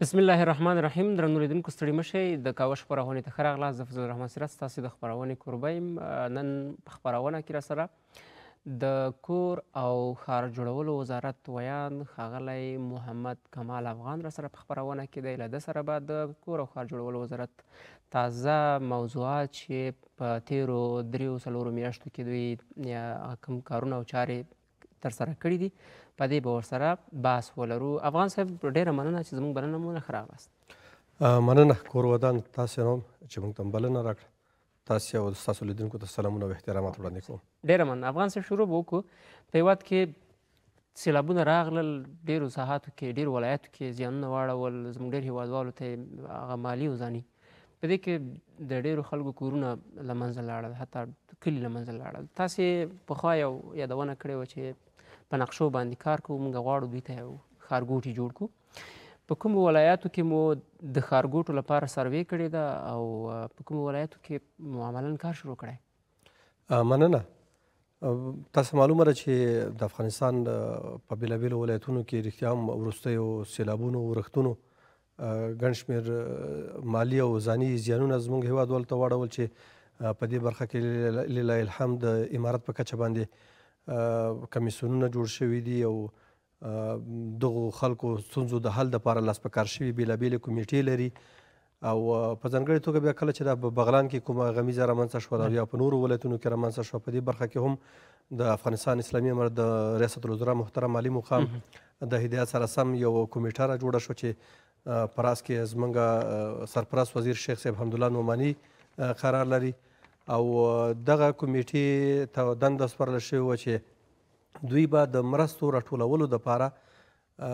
بسم الله الرحمن الرحیم درنو لیدونکو ستړي مشئ د کاوه خپرونې ته ښه راغلاست زه فضل الرحمن سیرت ستاسې د خپرونې کوربه یم نن په خپرونه کې راسره د کور او ښار جوړولو وزارت ویان ښاغلی محمد کمال افغان راسره په خپرونه کې دی له ده سره به د کور او ښار جوړولو وزارت تازه موضوعات چې په تیرو دریو څلورو میاشتو کې دوی کوم کارونه او چارې ترسره کړي دي په دې به ورسره بحث ولرو افغان صاحب ډیره مننه چې زموږ بلنه مو نه خراب است مننه کور ودان تاسو هم چې موږ ته بلنه راکړه تاسو او تاسو لیدونکو ته سلامونه او احترامات وړاندې کوم ډیره مننه افغان صاحب شروع وکړو په هیواد کې سیلابونه راغلل ډیرو ساحاتو کې ډیرو ولایاتو کې زیانونه واړول زموږ ډېر هیوادوالو ته هغه مالي وزاني په دې کې د ډیرو خلکو کورونه له منځه لاړل حتی کلي له منځه لاړل تاسې پخوا یو یادونه کړې وه چې په نقشو باندې کار کوو موږ غواړو دوی ته یو ښارګوټي جوړ کړو په کومو ولایاتو کې مو د ښارګوټو لپاره سروې کړې ده او په کومو ولایاتو کې مو عملا کار شروع کړی مننه تاسو معلومه ده چې د افغانستان په بېلابېلو ولایتونو کې رښتیا هم وروستیو سیلابونو ورښتونو ګڼ شمېر مالی او ځاني زیانونه زموږ هېواد ولته واړول چې په دې برخه کې لله الحمد امارت په کچه باندې کمیسیونونه جوړ شوي دي او دغو خلکو ستونزو د حل دپاره لاسپکار شوي بېلابېلې کمیټې لري او په ځانګړې توګه بیا کله چې دا په بغلان کې کومه غمیزه رامنځته شوه او یا په نورو ولایتونو کې رامنځته شوه په دې برخه کې هم د افغانستان اسلامي امارت د ریاست الوزرا محترم علي مقام د هدایت سره سم یو کمیټه را جوړه شوه چې په راس کې زمونږ سرپرست وزیر شیخ صاحب حمدالله نعماني قرار لري او دغه کمیټې ته دنده سپارله شوې وه چې دوی به د مرستو راټولولو دپاره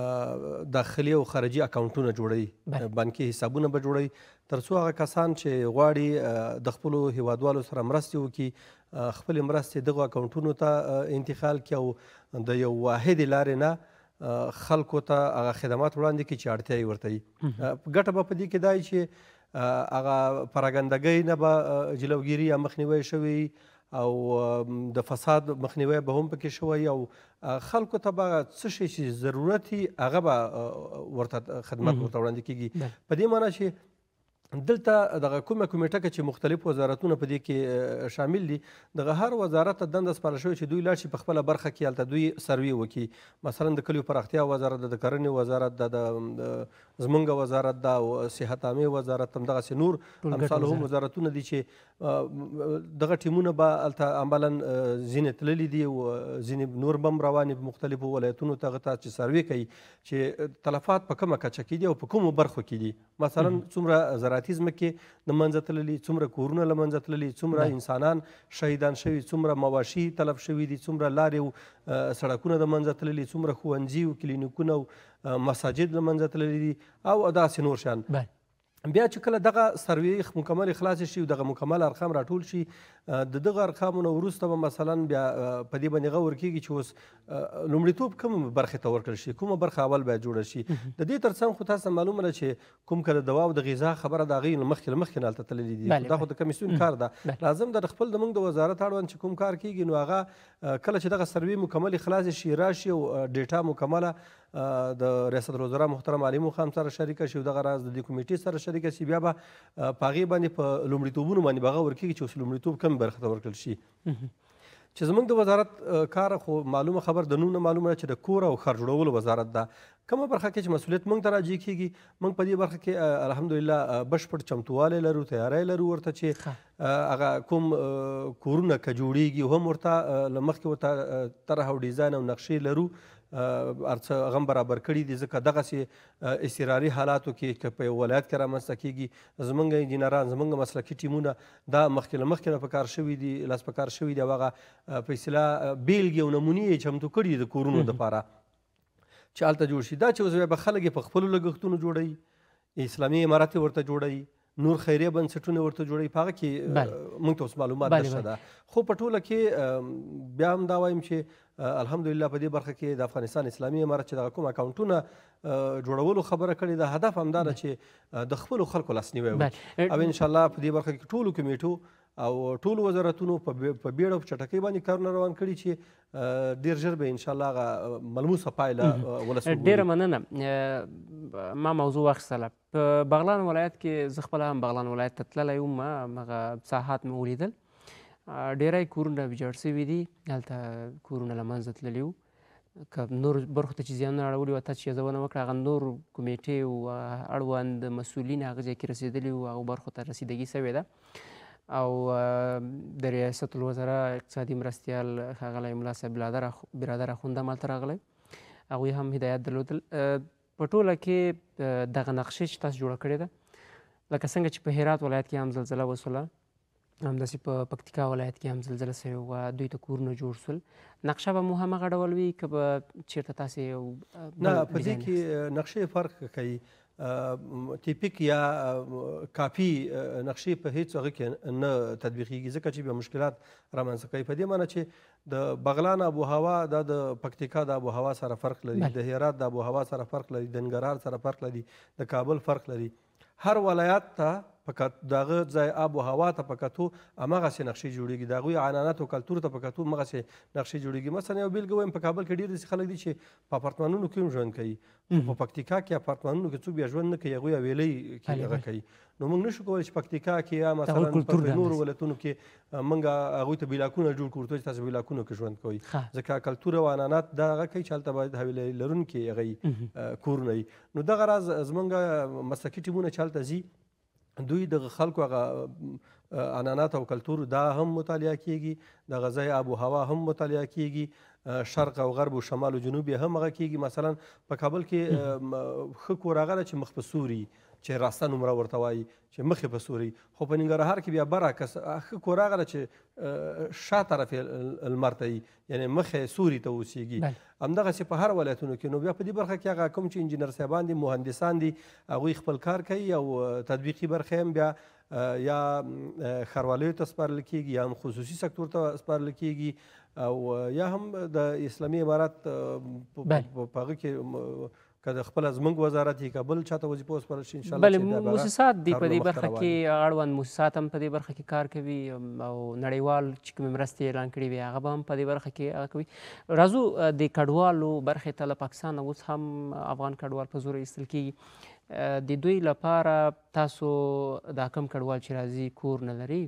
داخلي او خارجي اکاونټونه جوړوي بانکي حسابونه به جوړوي تر څو هغه کسان چې غواړي د خپلو هیوادوالو سره مرستې وکړي خپلې مرستې دغو اکاونټونو ته انتقال کړي او د یو واحدې لارې نه خلکو ته هغه خدمات وړاندې کړي چې اړتیا یې ورته وي ګټه به په دې کې دا چې هغه پراګندګۍ نه به جلوګیري یا مخنیوی شوی او د فساد مخنیوی به هم پکې شوی او خلکو ته به څه شی چې ضرورت هغه به ورته خدمت ورته وړاندې کیږي په دې معنی چې دلته دغه کومه کمیټه کې چې مختلف وزارتونه په دې کې شامل دي دغه هر وزارت ته دنده سپارل شوې چې دوی لاړ شي په خپله برخه کې هلته دوی سروې وکړي مثلا د کلیو پراختیا وزارت د کرنې وزارت د زمونږ وزارت د صحت عامې وزارت هم دغسې نور امثال هم وزارتونه دي چې دغه ټیمونه به هلته عملا ځینې تللي دي او ځینې نور به هم روان دي مختلفو ولایتونو ته هغه ته چې سروې کوي چې تلفات په کومه کچه کې دي او په کومو برخو کې دي مثلا څومره زراعتي زراعتي ځمکې د منځه تللي څومره کورونه له منځه تللي څومره انسانان شهیدان شوي څومره مواشي تلف شوي دي څومره لارې سړکونه د منځه تللي څومره ښوونځي او کلینیکونه او مساجد له منځه تللي دي او داسې نور شیان بیا چې کله دغه سروې مکمل اخلاص شي او دغه مکمل ارقام راټول شي د دغه ارقامونو وروسته به مثلا بیا په دې باندې غور کیږي چې اوس لومړیتوب کوم برخې ته ورکړل شي کومه برخه اول باید جوړه شي د دې ترڅنګ خو تاسو معلومه ده چې کوم کله دوا او د غذا خبره د هغې نه مخکې له مخکې هلته تللي دي دا خو د کمیسیون کار ده لازم در خپل زموږ د وزارت اړوند چې کوم کار کیږي نو هغه کله چې دغه سروې مکمل اخلاص شي راشي او ډیټا مکمله د ریاست الوزرا محترم علي مو خان سره شریکه شي دغه راز د دې کمیټې سره شریکه شي بیا به په هغې باندې په لومړیتوبونو باندې به هغه ورکېږي چې اوس لومړیتوب کم برخه ته ورکړل شي چې زمونږ د وزارت کار خو معلومه خبر د نوم نه معلومه چې د کور او خر جوړولو وزارت ده کومه برخه کې چې مسولیت موږ ته راجی کیږي موږ په دې برخه کې الحمدلله بشپړ چمتوالی لرو تیاری لرو ورته چې هغه کوم کورونه که جوړیږي هم ورته له مخکې ورته طرح او ډیزاین او نقشې لرو ارڅه غم برابر کړي دي ځکه دغه سي استراري حالاتو کې چې په ولایت کې رامنځته کیږي زمونږ انجینران زمونږ مسلکي ټیمونه دا مخکې له مخکې نه په کار شوي دي لاس په کار شوي دي او هغه په اصطلاح بیلګې او نمونې یې چمتو کړي د کورونو دپاره چې هلته جوړ شي دا چې اوس به خلک یې په خپلو لګښتونو جوړوي اسلامي عمارت ورته جوړوي نور خیریه بنسټونه ورته جوړوي په هغه کې موږ ته اوس معلومات نشته ده خو په ټوله کې بیا هم دا وایم چې الحمدلله په دې برخه کې د افغانستان اسلامي امارت چې دغه کوم اکاونټونه جوړولو خبره کړې ده هدف همدا ده چې د خپلو خلکو لاسنیوی او ان شاء الله په دې برخه کې ټولو کمیټو او ټول وزارتونو په بیړه په چټکۍ باندې کارونه روان کړي چې ډیر ژر به ان شاء الله هغه ملموسه پایله ولسو ډیره مننه ما موضوع واخیستله په بغلان ولایت کې زه خپله هم بغلان ولایت ته تللی وم هغه ساحات مې ولیدل ډیری کورونه ویجاړ شوي دي هلته کورونه له منځه تللي وو که نور برخو ته چې زیانونه اړولي وو تا چې یادونه وکړه هغه نور کمیټې او اړوند مسؤلین هغه ځای کې رسېدلي وو هغو برخو ته رسیدګي سوې ده او د ریاست الوزراء اقتصادي مرستیال ښاغلی ملا صاحب برادر اخوند همالته راغلی هغوی هم هدایت درلودل په ټوله کې دغه نقشې چې تاسو جوړه کړې ده لکه څنګه چې په هرات ولایت کې هم زلزله وسوله همداسې په پکتیکا ولایت کې هم زلزله سوې وه دوی ته کورونه جوړ سول نقشه به مو همغه ډول وي که به چېرته تاسې یو نه په دې کې نقشې فرق کوي ټیپیک یا کاپی نقشې په هیڅ هغه کې نه تطبیقیږي ځکه چې بیا مشکلات رامنځته کوي په دې معنی چې د بغلان آب هوا د د پکتیکا د آب هوا سره فرق لري د هرات د آب هوا سره فرق لري د ننګرهار سره فرق لري د کابل فرق لري هر ولایت ته په دغه ځای آب و هوا ته په کتو هماغسې نقشې جوړېږي د هغوی عناناتو کلتور ته په کتو هماغسې نقشې جوړېږي مثلا یو بېلګه وایم په کابل کې ډېر داسې خلک دي چې په اپارتمانونو کې هم ژوند کوي په پکتیکا کې اپارتمانونو کې څوک بیا ژوند نه کوي هغوی حویلۍ کې هغه کوي نو موږ نشو کولی چې پکتیکا کې یا مثلا نورو ولایتونو کې موږ هغوی ته بلاکونه جوړ کړو چې تاسو بلاکونو کې ژوند کوئ ځکه کلتور او عنانات دا هغه کوي چې هلته باید حویلۍ لرونکي هغوی کورونه وي نو دغه راز زموږ مسلکي ټیمونه چې هلته ځي دوی د خلکو هغه عنعنات او کلتور دا هم مطالعه کیږي د غزای آب و هوا هم مطالعه کیږي شرق او غرب او شمال او جنوب هم هغه کیږي مثلا په کابل کې ښه کور هغه چې مخ په سوري چې راسته نومره ورته وایي چې مخې په سوري خو په ننګرهار کې بیا برعکس ښه کور راغله چې شا طرف یې لمر ته یعنی مخې سوري ته اوسیږي همدغسې په هر ولایتونو کې نو بیا په دې برخه کې هغه کوم چې انجینر صاحبان دي مهندسان دي هغوی خپل کار کوي او تطبیقي برخه هم بیا یا خروالیو ته سپارل کیږي یا هم خصوصي سکتور ته سپارل کیږي او یا هم د اسلامي عمارت په هغه کې که د خپل از موږ وزارت یې که بل چاته وظیفه وسپارل شي انشاءالله بلې موسسات دي په دې برخه کې اړوند موسسات هم په دې برخه کې کار کوي او نړیوال چې کومې مرستې اعلان کړي وي هغه به هم په دې برخه کې هغه کوي راځو د کډوالو برخې ته له پاکستان اوس هم افغان کډوال په زور ایستل کیږي د دوی لپاره تاسو دا کم کډوال چې راځي کور نه لري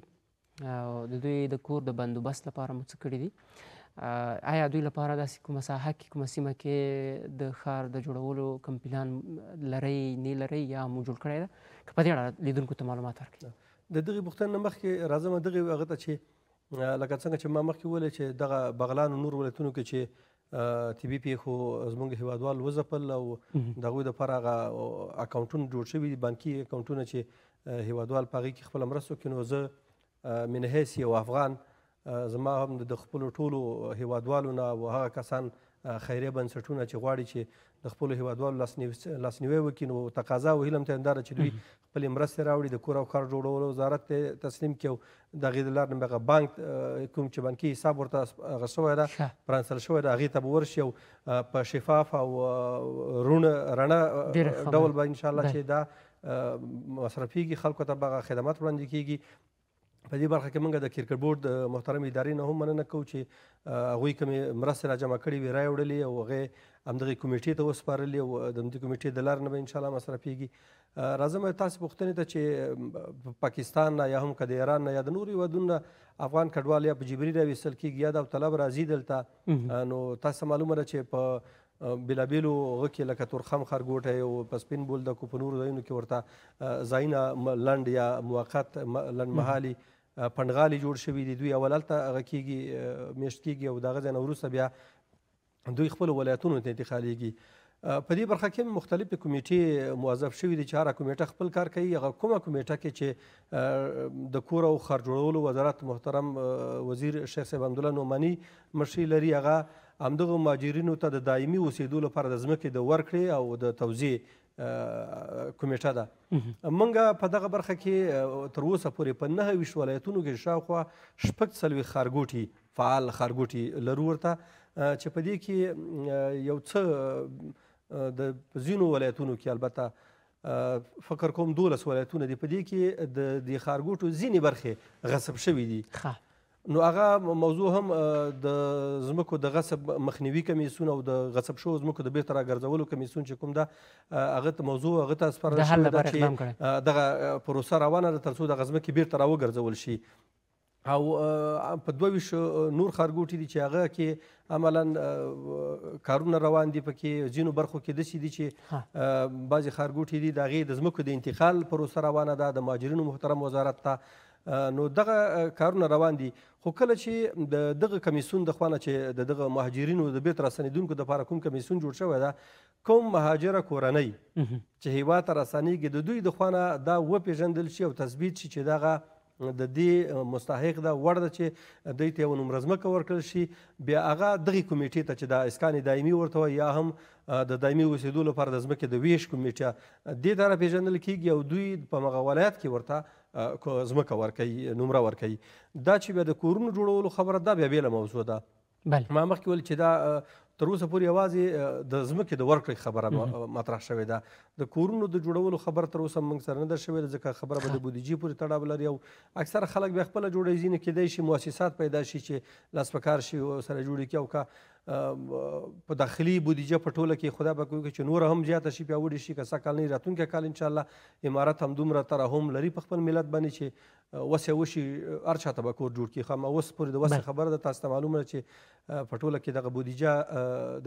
او د دوی د کور د بندوبست لپاره مو څه کړي دي آیا دوی لپاره داسې کومه ساحه کې کومه سیمه کې د ښار د جوړولو کوم پلان لرئ نه لرئ یا مو جوړ کړی ده که په دې اړه لیدونکو ته معلومات ورکړي د دغې پوښتنې نه مخکې راځم دغې هغه ته چې لکه څنګه چې ما مخکې ویلی چې دغه بغلان نور ولایتونو کې چې طبي پیښو زموږ هیوادوال وځپل او د هغوی دپاره هغه اکاونټونه جوړ شوي دي بانکي اکاونټونه چې هیوادوال په هغې کې خپله مرسته وکړي نو زه من حیث یو افغان زما هم د خپل ټولو هیوادوالو نه او هغه کسان خیریه بنسټونه چې غواړي چې د خپل هیوادوالو لاسنیوي وکړي نو تقاضا او هیلم ته انداره چې دوی خپل مرستې راوړي د کور او کار جوړولو وزارت ته تسلیم کړي د غې د لار نه بانک کوم چې بانکي حساب ورته غسوی ده پرانسل شوی ده هغې ته به ورشي او په شفاف او رونه رڼه ډول به انشاءالله چې دا مصرفیږي خلکو ته به خدمات وړاندې کیږي په دې برخه کې موږ د کرکټ بورډ د محترم ادارې نه هم مننه کوو چې هغوی کومې مرستې را جمع کړې وي رایې وړلې او هغې همدغې کمیټې ته وسپارلې او د همدې کمیټې د لارې نه به انشاءالله مصرفېږي راځم تاسې پوښتنې ته چې پاکستان نه یا هم که د ایران نه یا د نورو هېوادونو نه افغان کډوال یا په جبري راویستل کېږي یا د طلب راځي دلته نو تاسو معلومه ده چې په بلابلو غکی لکه تورخم خرګوټه او پسپین بول د کوپنور زینو کې ورته زاینه لند یا موقت لند محالي پندغالي جوړ شوي دي دوی اول هلته هغه کېږي میاشت کېږي او د هغه ځای نه وروسته بیا دوی خپلو ولایتونو ته انتقالېږي په دې برخه کې مختلفې کمیټې موظف شوي دي چې هره کمیټه خپل کار کوي هغه کومه کمیټه کې چې د کور او خر جوړولو وزارت محترم وزیر شیخ صاحب حمدالله نعماني مشري لري هغه همدغه مهاجرینو ته د دایمي اوسېدو لپاره د ځمکې د ورکړې او د توزیع کمیټه ده منګه په دغه برخه کې تر اوسه پورې په نهه ویشت ولایتونو کې شاوخوا شپږ څلوېښت ښارګوټي فعال ښارګوټي لرو ورته چې په دې کې یو څه د ځینو ولایتونو کې البته فکر کوم دولس ولایتونه دي په دې کې د دې ښارګوټو ځینې برخې غصب شوي دي نو هغه موضوع هم د زمکو د غصب مخنیوي کمیسون او د غصب شو زمکو د بیرته راګرځولو کمیسون چې کوم ده هغه ته موضوع هغه ته سپارل شوی ده چې دغه پروسه روانه ده تر څو د غزمکې بیرته راوګرځول شي او په دوه ویش نور خارګوټي دي چې هغه کې عملا کارونه روان دي پکې ځینو برخو کې دسی دي چې بعضی خارګوټي دي د غي د زمکو د انتقال پروسه روانه ده د ماجرینو محترم وزارت ته نو دغه کارونه روان دي خو کله چې دغه کمیسون د خوانه چې دغه مهاجرینو د بیت راسنیدونکو د لپاره کوم کمیسون جوړ شوی ده کوم مهاجره کورنۍ چې هیواد ته رسانیږي د دوی د خوانه دا وپیژندل شي او تثبیت شي چې دغه د دې مستحق ده وړ ده چې دوی ته یو نومرزمکه ورکړل شي بیا هغه دغې کمیټې ته چې د اسکان دایمي ورته وایي یا هم د دایمي اوسېدو لپاره د ځمکې د ویش کمیټه دې دره پیژندل کیږي او دوی په مغه ولایت کې ورته ځمکه ورکوي نمره ورکوي دا چې بیا د کورونو جوړولو خبره دا بیا بیله موضوع ده بله ما مخکې ویل چې دا تر اوسه پورې یوازې د ځمکې د ورکړې خبره مطرح شوې ده د کورونو د جوړولو خبره تر اوسه موږ سره نه ده شوې ځکه خبره به د بودیجې پورې تړاو لري او اکثره خلک بیا خپله جوړوي ځینې کیدای شي مؤسسات پیدا شي چې لاس پکار شي سره جوړې کړي او که په داخلي بودیجه په ټوله کې خدا به کوي چې نور هم زیاته شي پیاوړي شي که سکه کال نه راتونکي کال ان شاء الله امارت هم دومره ترحم لري په خپل ملت باندې چې وسه وشي هر چاته به کور جوړ کړي خو ما اوس پورې د وسه خبره ده تاسو ته معلومه چې په ټوله کې دغه بودیجه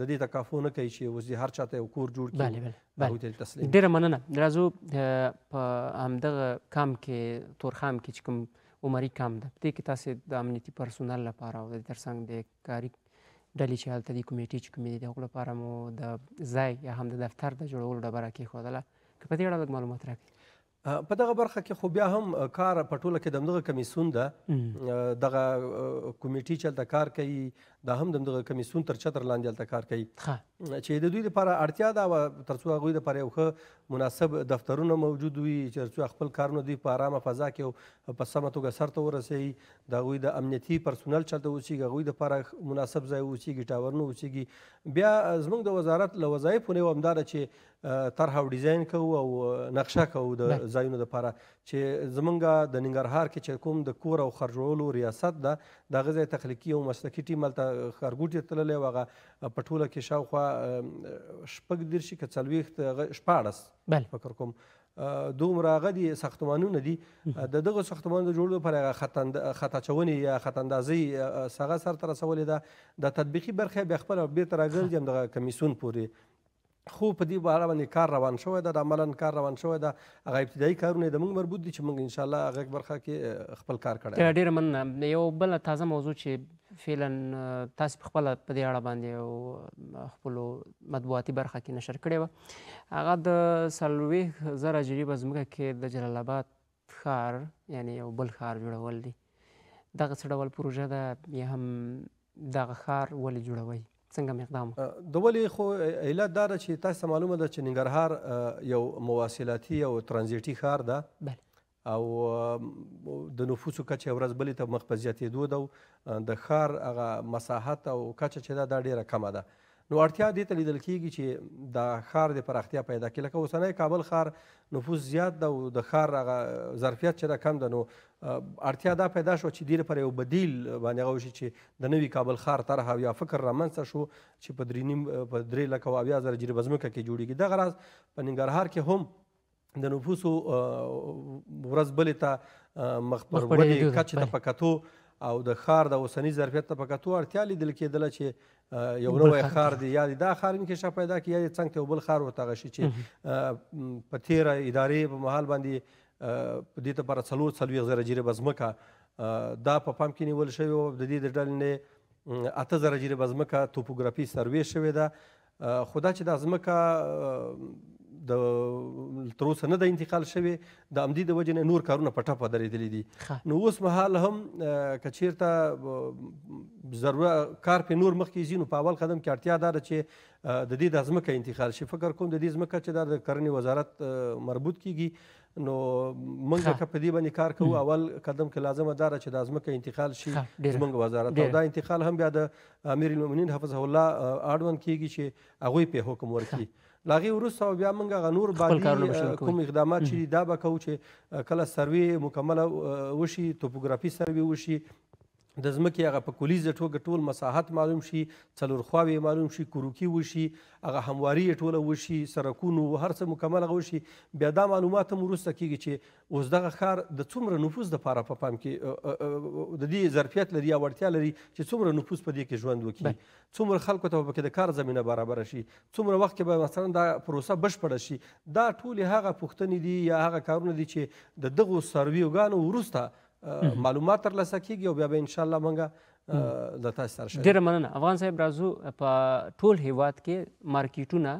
د دې تکافو نه کوي چې اوس هر چاته یو کور جوړ کړي ډېره مننه راځو په همدغه کام کې تورخام کې چې کوم عمري کام ده په دې کې تاسو د امنیتي پرسونل لپاره او د ترڅنګ د کاري ډلې چې هلته دي کمیټې چې کومې دي د هغو لپاره مو د ځای یا هم د دفتر د جوړولو ډبره کېښودله که په دې اړه لږ معلومات راکړي په دغه برخه کې خو بیا هم کار په ټوله کې دغه کمیسون ده دغه کمیټې چې هلته کار کوي دا هم د دغه کمیسون تر چتر لاندې هلته کار کوي چې د دوی لپاره اړتیا ده او تر څو هغوی لپاره یو ښه مناسب دفترونه موجود وي چې تر خپل کارونه دوی په ارامه فضا کې او په سمه توګه سرته ورسوي د هغوی د امنیتي پرسونل چلته اوسیږي هغوی دپاره مناسب ځای اوسیږي ټاورونه اوسیږي بیا زموږ د وزارت له وظایفو نه یو همداره چې طرح او ډیزاین کوو او نقشه کوو د ځایونو دپاره چې زمونږ د ننګرهار کې چې کوم د کور او خرجولو ریاست ده د هغه ځای تخلیقي او مسلکي ټیم هلته ښارګوټي ته تللی و هغه په ټوله کې شاوخوا شپږ دېرش که څلوېښت شپاړس فکر کوم دومره هغه دي ساختمانونه دي د دغه ساختمانونو د جوړولو لپاره هغه خط اچونې یا خط اندازۍ هغه سرته رسولې ده د تطبیقي برخه بیا خپله بیرته راګرځي همدغه کمیسیون پورې خو په دې باره باندې کار روان شوی ده د عملا کار روان شوی ده هغه ابتدایي کارونه یې زموږ مربوط دي چې موږ انشاءالله هغه برخه کې خپل کار کړی ډېره مننه یو بله تازه موضوع چې فعلا تاسې په خپله په دې اړه باندې او خپلو مطبوعاتي برخه کې نشر کړې وه هغه د څلوېښت زره جریبه ځمکه کې د جلال آباد ښار یعنی یو بل ښار جوړول دي دغه څه ډول پروژه ده یا هم دغه ښار ولې جوړوئ څنګه مقدام د ولې خو علت دا ده چې تاسو معلومه ده چې ننګرهار یو مواصلاتي او ترانزیتي ښار ده بله او د نفوسو کچه ورځ بلې ته مخ په زیاتېدو ده د ښار هغه مساحت او کچه چې ده دا ډېره کمه ده نو اړتیا دې ته لیدل کېږي چې دا ښار د پراختیا پیدا کړي لکه اوسنی کابل ښار نفوس زیات ده او د ښار هغه ظرفیت چې ده کم ده نو اړتیا دا پیدا شوه چې دې لپاره یو بدیل باندې هغه وشي چې د نوي کابل ښار طرح یا فکر رامنځته شو چې په درې نیم په درې لکه او اویا زره جریبه ځمکه کې جوړېږي دغه راز په ننګرهار کې هم د نفوسو ورځ بلې ته مخ پر ودې کچې ته په کتو او د ښار د اوسني ظرفیت ته په کتو اړتیا لیدل کېدله چې یو نوې خار دی یا دا خار مې کې شپ پیدا کی یا څنګه ته بل خار وته غشي چې په تیر ادارې په محل باندې په دې ته پر څلور څلوي زره جیره بزمکه دا په پام کې نیول شوی او د دې د ډلې نه اته زره جیره بزمکه توپوګرافي سروې شوې ده خدا چې د ازمکه د تر اوسه نه د انتقال شوی د امدی د وجه نه نور کارونه په ټپه درېدلي دي نو اوس مهال هم که چیرته ضروره کار پې نور مخکې ځي نو په اول قدم کې اړتیا دا ده چې د دې د ځمکه انتقال شي فکر کوم د دې ځمکه چې دا د کرنې وزارت مربوط کیږي نو موږ که په دې باندې کار کوو اول قدم کې لازمه دا چې د ځمکه انتقال شي زموږ وزارت او دا انتقال هم بیا د امیر المؤمنین حفظه الله اړوند کیږي چې هغوی پې حکم ورکړي لاغي ورسته بیا موږ غنور باندې کوم اقدامات چې دا به کوو چې کله سروي مکمله وشي توپوګرافي سروي وشي د ځمکې هغه په کلیزه ټوګه ټول مساحت معلوم شي څلور خواوې معلوم شي کروکي وشي هغه همواري یې ټوله وشي سرکونو هر څه مکمل هغه وشي بیا دا معلومات هم وروسته کیږي چې اوس دغه ښار د څومره نفوس دپاره په پا پام کې د دې ظرفیت لري یا وړتیا لري چې څومره نفوس په دې کې ژوند وکړي څومره خلکو ته به پکې د کار زمینه برابره شي څومره وخت کې به مثلا دا پروسه بشپړه شي دا ټولې هغه پوښتنې دي یا هغه کارونه دي چې د دغو سرویوګانو وروسته معلومات تر لاسه کیږي او بیا به ان شاء الله مونږ د تاسو سره شو ډیره مننه افغان صاحب راځو په ټول هیواد کې مارکیټونه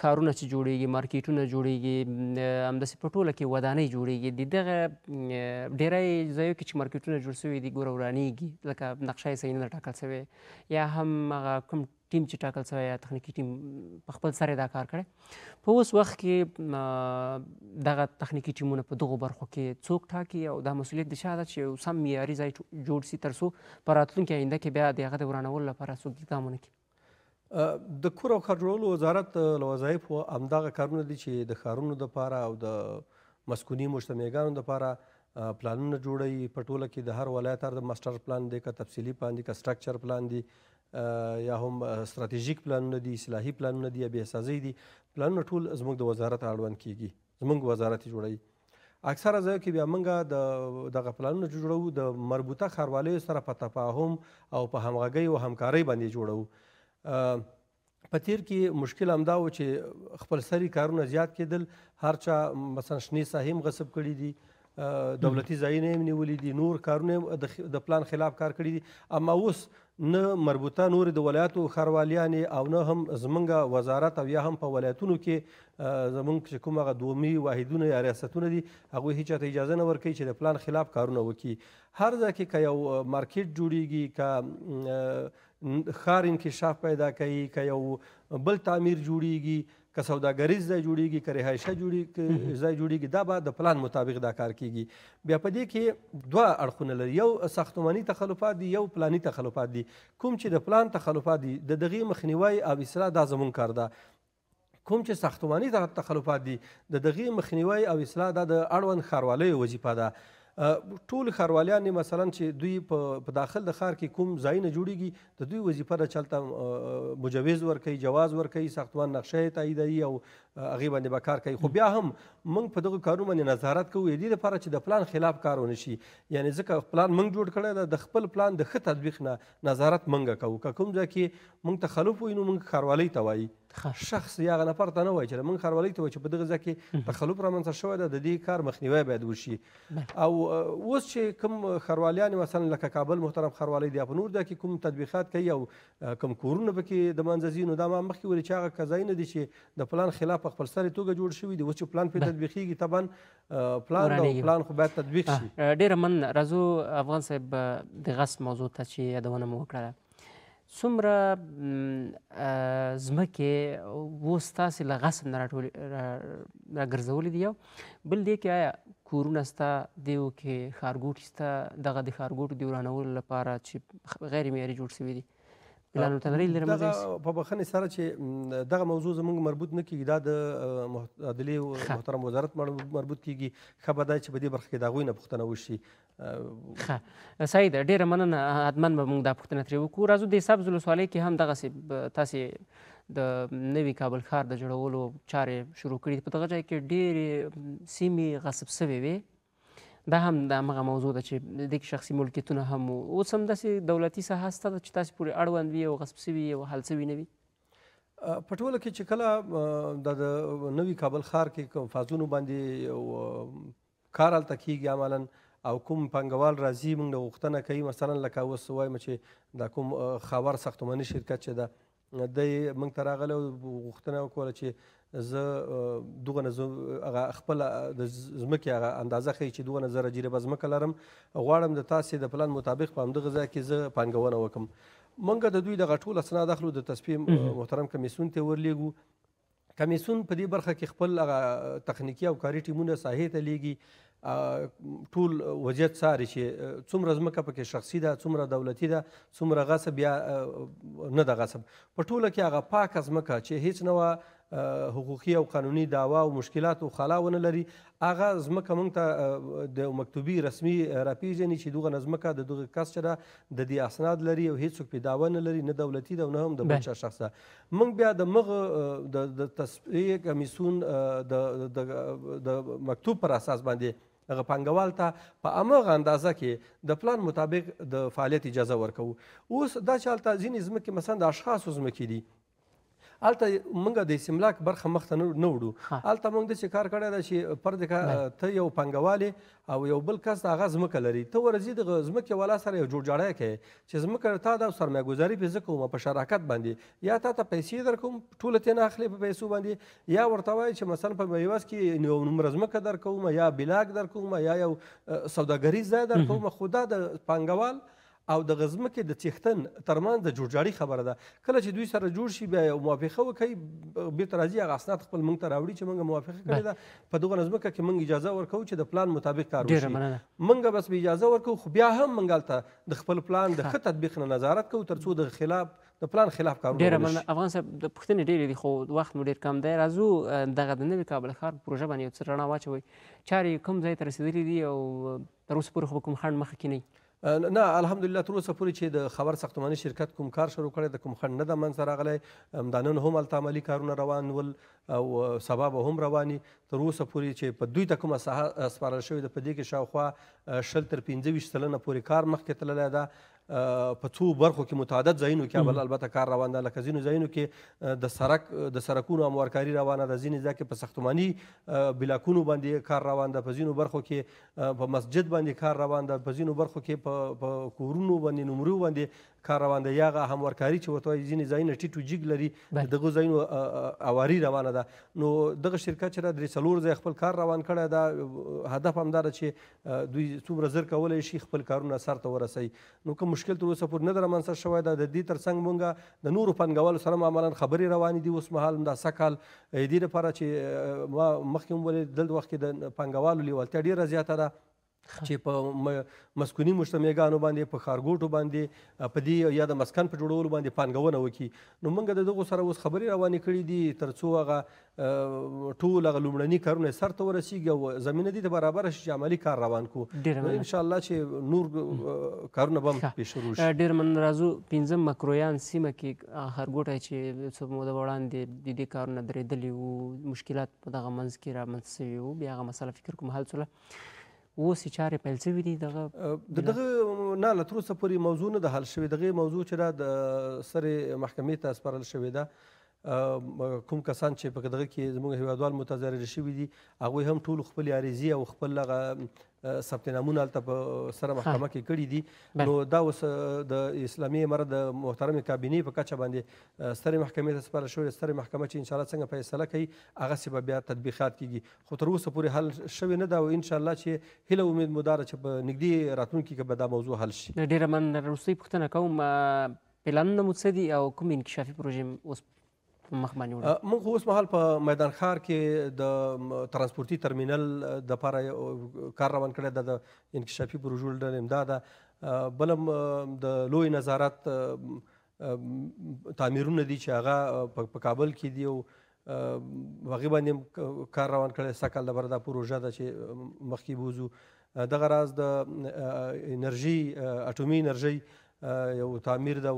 خارونه چې جوړیږي مارکیټونه جوړیږي همداسې په ټوله کې ودانۍ جوړیږي د دغه ډیری ځایو کې چې مارکیټونه جوړ شوي دي ګوره ورانیږي لکه نقشه یې صحیح نه ده ټاکل شوې یا هم هغه کوم ټیم چې ټاکل شوی یا تخنیکي ټیم په خپل سره دا کار کړي په اوس وخت کې دغه تخنیکي ټیمونه په دغو برخو کې څوک ټاکي او دا مسولیت د چا ده چې یو سم معیاري ځای جوړ سي تر څو په راتلونکي آینده کې بیا د هغه د ورانولو لپاره څوک اقدام ونه کړي د کور او ښار جوړولو وزارت له وظایفو همدغه کارونه دي چې د ښارونو دپاره او د مسکوني مجتمعګانو دپاره پلانونه جوړوي په ټوله کې د هر ولایت هر د ماسټر پلان دی که تفصیلي پلان دی که سټرکچر پلان دی یا هم استراتیژیک پلانونه دي اصلاحي پلانونه دي یا بهسازۍ دي پلانونه ټول زموږ د وزارت اړوند کیږي زموږ وزارت جوړوي اکثره ځایو کې بیا موږ د دغه پلانونه جوړو د مربوطه ښاروالیو سره په تفاهم او په همغږۍ او همکارۍ باندې جوړو په تیر کې مشکل همدا و چې خپلسري کارونه زیات کېدل هر چا مثلا شنې ساحې غصب کړي دي دولتي ځایونه یې نیولي دي نور کارونه د پلان خلاف کار کړي دي اما اوس نه مربوطه نور د ولایاتو خارواليانې او نه هم زمونږ وزارت او یا هم په ولایتونو کې زمونږ چې کوم هغه دومي واحدونه یا ریاستونه دي هغوی هیچ چاته اجازه نه ورکوي چې د پلان خلاف کارونه وکړي هر ځای کې که یو مارکیټ جوړیږي که ښار انکشاف پیدا کوي که یو بل تعمیر جوړیږي که سوداګریز ځای جوړیږي که رهایشه جوړیږي ځای جوړیږي دا به د پلان مطابق دا کار کیږي بیا په دې کې دوه اړخونه لري یو ساختماني تخلفات دي یو پلاني تخلفات دي کوم چې د پلان تخلفات دي د دغې مخنیوي او اصلاح دا زموږ کار ده کوم چې ساختماني تخلفات دي د دغې مخنیوي او اصلاح دا د اړوند ښاروالیو وظیفه ده ټول خارواليان مثلا چې دوی په داخل د خار کې کوم ځایونه جوړیږي د دوی وظیفه د چلته مجوز ورکوي جواز ورکوي ساختمان نقشه تاییدوي او هغې باندې به کار کوي خو بیا هم موږ په دغو کارونو باندې نظارت کوو د دې لپاره چې د پلان خلاف کار ونه شي یعنی ځکه پلان موږ جوړ کړی دی د خپل پلان د ښه تطبیق نه نظارت موږ کوو که کوم ځای کې موږ تخلف وینو موږ ښاروالۍ ته وایي شخص یا هغه نفر ته نه وایي چې موږ ښاروالۍ ته وایي چې په دغه ځای کې تخلف رامنځته شوی دی د دې کار مخنیوی باید وشي او اوس چې کوم ښاروالیان مثلا لکه کابل محترم ښاروالۍ دی یا په نور ځای کې کوم تطبیقات کوي او کوم کورونه پکې د منځه ځي نو دا ما مخکې ویلې چې هغه کځایونه دي چې د پلان خلاف په خپل سره توګه جوړ شوی دی اوس چې پلان په تطبیقیږي طبعا پلان او پلان خو باید تطبیق شي ډیره من راځو افغان صاحب د غس موضوع ته چې یادونه مو وکړه څومره ځمکې اوس تاسې له غصب نه راګرځولې دي یو بل دی کې آیا کورونه ستا دی او کې ښارګوټي ستا دغه د ښارګوټو د ورانولو لپاره چې غیر معیاري جوړ شوي دي هلال التنري لري مزه په بخنه سره چې دغه موضوع زمونږ مربوط نه کیږي دا د عدلی محترم وزارت مربوط کیږي خبر دا چې په دې برخه کې دا غوي نه پښتنه وشي ښه سید ډیره مننه حتمن به موږ دا پښتنه ترې وکړو راځو د حساب زلسوالۍ کې هم دغه تاسې د نوي کابل ښار د جوړولو چارې شروع کړې په دغه ځای کې ډېرې سیمې غصب سوې وې دا هم د هغه موضوع ده چې د دې شخصي ملکیتونه هم اوس هم داسې دولتي ساحه شته چې تاسې پورې اړوند وي او غصب سوي او حل سوي نه وي په ټوله کې چې کله د نوي کابل ښار کې فازونو باندې او کار هلته کیږي عملا او کوم پانګوال راځي موږ نه غوښتنه کوي مثلا لکه اوس وایم چې دا کوم خاور ساختماني شرکت چې ده دی موږ ته راغله غوښتنه وکړه چې زه دغه نظم هغه خپل د ځمکې هغه اندازه ښیي چې دوه زره جریبه ځمکه لرم غواړم د تاسې د پلان مطابق په همدغه ځای کې زه پانګونه وکم منګه د دوی دغه ټول اسناد اخلو د تصفیم محترم کمیسیون ته ورلیږو کمیسون په دې برخه کې خپل هغه تخنیکی او کاري ټیمونه ساحې ته لیږي ټول وضعیت څاري چې څومره ځمکه پکې شخصي ده څومره دولتي ده څومره غصب یا نه ده غصب په ټوله کې هغه پاکه ځمکه چې هیڅ نه وه حقوقي او قانوني داوا او مشکلات او خلا ونه لري هغه ځمکه موږ ته د مکتوبي رسمي راپیژني چې دغه ځمکه د دغه کس چې ده د دې اسناد لري او هیڅوک پې داوا نه لري نه دولتي ده او نه هم د بل چا شخصه موږ بیا د مغ د تصفیه کمیسون د د مکتوب پر اساس باندې هغه پانګوال ته په هماغه اندازه کې د پلان مطابق د فعالیت اجازه ورکوو اوس دا چې هلته ځینې ځمکې مثلا د اشخاصو ځمکې دي الته موږ د استملاک برخه مخته نه وړو الته موږ د چې کار کړی دا چې پر د ته یو پنګوالې او یو بل کس هغه ځمکه لري ته ورځي د ځمکې والا سره یو جوړجاړی کوي چې ځمکه تا دا سرمایهګذاري پې زه کوم په شراکت باندې یا تا ته پیسې درکوم ټوله ترې نه اخلې په پیسو باندې یا ورته وایي چې مثلا په میوس کې یو نومره ځمکه درکوم یا بلاک درکوم یا یو سوداګریز ځای درکوم خو دا د پانګوال او د غزمکه د تیختن ترمن د جوړجاړي خبره ده کله چې دوی سره جوړ شي بیا یو موافقه وکړي بیرته راځي هغه اسناد خپل موږ ته راوړي چې موږ موافقه کړې ده په دغه غزمکه کې موږ اجازه ورکو چې د پلان مطابق کار وشي موږ بس به اجازه ورکو خو بیا هم موږ هلته د خپل پلان د ښه تطبیق نه نظارت کوو تر څو د خلاف د پلان خلاف کارونه ډیره مننه افغان صاحب د پښتنې ډیرې دي خو وخت مو ډیر کم دی راځو دغه د نوي کابل ښار پروژه باندې یو څه رڼا واچوئ چارې کوم ځای ته رسېدلې دي او تر اوسه پورې خو کوم خنډ مخه کې نه نه الحمدلله تر اوسه پورې چې د خبر ساختماني شرکت کوم کار شروع کړی د کوم خنډ نه ده منځته راغلی همدا نن هم هلته عملي کارونه روان ول او سبا به هم رواني تر اوسه پورې چې په دوی ته کومه ساحه سپارل شوې ده په دې کې شاوخوا شل تر پنځه ویشت سلنه پورې کار مخکې تللی ده په څو برخو کې متعدد ځایونو کې بل البته کار روان ده لکه ځینو ځایونو کې د سرک د سرکونو اموارکاري روانه ده ځینې ځای کې په ساختماني بلاکونو باندې کار روان ده په ځینو برخو کې په مسجد باندې کار روان ده په ځینو برخو کې په کورونو باندې نمرو باندې کار روان دی یا هغه همورکاري چې ورته وایي ځینې ځایونه ټیټ و جګ لري دغو ځایونو اواري روانه ده نو دغه شرکت چې دا درې څلور ځای خپل کار روان کړی دا هدف هم دا ده چې دوی څومره زر کولی شي خپل کارونه سرته ورسوي نو که مشکل تر اوسه پورې نه ده رامنځته شوی ده د دې تر څنګ مونږ د نورو پانګوالو سره معمولا خبرې روانې دي اوس مهال همدا سکال دې لپاره چې ما مخکې هم ولې دلته وخت کې د پانګوالو لیوالتیا ډېره زیاته ده چې په مسکوني مجتمعګانو باندې په خارګوټو باندې په دې یا د مسکن په جوړولو باندې پانګونه وکړي نو موږ د دغو سره اوس خبرې روانې کړې دي تر څو هغه ټول هغه لومړني کارونه سرته ورسیږي او زمینه دې ته برابره شي چې عملي کار روان کو ان شاء الله چې نور کارونه به هم شروع شي ډېر من راځو پنځم مکرویان سیمه کې خارګوټی چې څه موده وړاندې د دې کارونه درېدلي وو مشکلات په دغه منځ کې رامنځته شوي وو بیا هغه مسله فکر کوم حل شوله اوس چې چارې پیل شوي دي دغه د دغه نه له تر اوسه پورې موضوع نه ده حل شوې دغه موضوع چې را د سرې محکمې ته سپارل شوې ده کوم کسان چې په دغه کې زموږ هیوادوال متضرر شوي دي هغوی هم ټول خپل عریضي او خپل ثبت نامونه هلته په سره محکمه کې کړي دي نو دا اوس د اسلامي امارت د محترمې کابینې په کچه باندې سترې محکمې ته سپارل شوې سترې محکمه چې انشاءالله څنګه فیصله کوي هغه سې به بیا تطبیقات کیږي خو تر اوسه پورې حل شوې نه ده او انشاءالله چې هیله امید مو دا چې په نږدې راتلونکي کې به دا موضوع حل شي ډېره مننه روسۍ پوښتنه کوم پلانونه مو څه دي او کوم انکشافي پروژې اوس مخ باندې وړو موږ اوس مهال په میدان ښار کې د ترانسپورتي ترمینل د لپاره کار روان کړی د انکشافي پروژو له امداده بلم د لوی نظارت تعمیرونه دي چې هغه په کابل کې دی او هغې باندې کار روان کړی سکل لپاره دا پروژه ده چې مخکې بوځو دغه راز د انرژي اټومي انرژي یو تعمیر د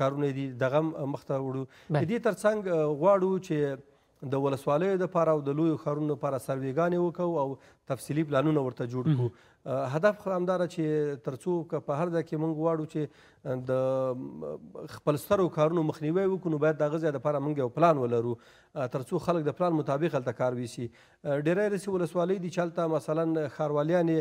کارونه دي دغه مخته وړو د دې ترڅنګ غواړو چې د ولسوالیو دپاره او د لویو ښارونو لپاره سرویګانې وکړو او تفصیلي پلانونه ورته جوړ کړو هدف همدار چې ترڅو که په هر ځای کې موږ غواړو چې د خپل سترو کارونو مخنیوی وکړو نو باید د هغه ځای دپاره موږ یو پلان ولرو ترڅو خلک د پلان مطابق هلته کار ویسي ډیری داسې ولسوالۍ دي چې هلته مثلا ښاروالانې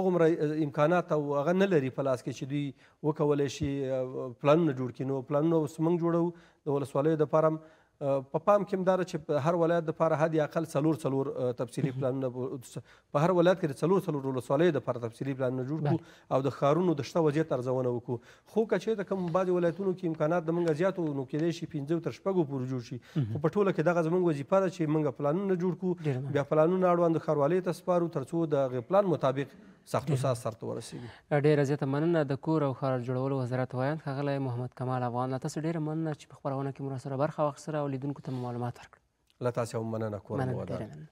اوغمره امکانات او هغه نه لري په لاس کې چې دوی وکولی شي پلانونه جوړ کړي نو پلانونه اوس موږ جوړو د ولسوالیو دپاره په پام کې مدار چې په هر ولایت د لپاره حد اقل څلور څلور تفصیلي پلانونه په هر ولایت کې څلور څلور ولسوالیو د لپاره تفصیلي پلانونه جوړ کړو او د ښارونو د شته وضعیت ارزونه وکړو خو که چېرته کوم بعضې ولایتونو کې امکانات د موږ زیات نو کېدای شي پنځه تر شپږو پورې جوړ شي خو په ټوله کې دغه زموږ وظیفه ده چې موږ پلانونه جوړ کړو بیا پلانونه اړوند ښاروالۍ ته سپارو تر څو د هغې پلان مطابق سختو ساز سرته ورسېږي ډېره زیاته مننه د کور او ښار جوړولو وزارت ویاند ښاغلی محمد کمال افغان له تاسو ډېره مننه چې په خپرونه کې مو راسره برخه واخیستله او لیدونکو ته معلومات ورکړم له تاسې هم مننه کوم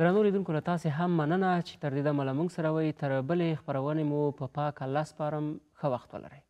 درنو لیدونکو له تاسې هم مننه چې تر دې دمه له موږ سره وئ تر بلې خپرونې مو په پاک الله سپارم ښه وخت ولرئ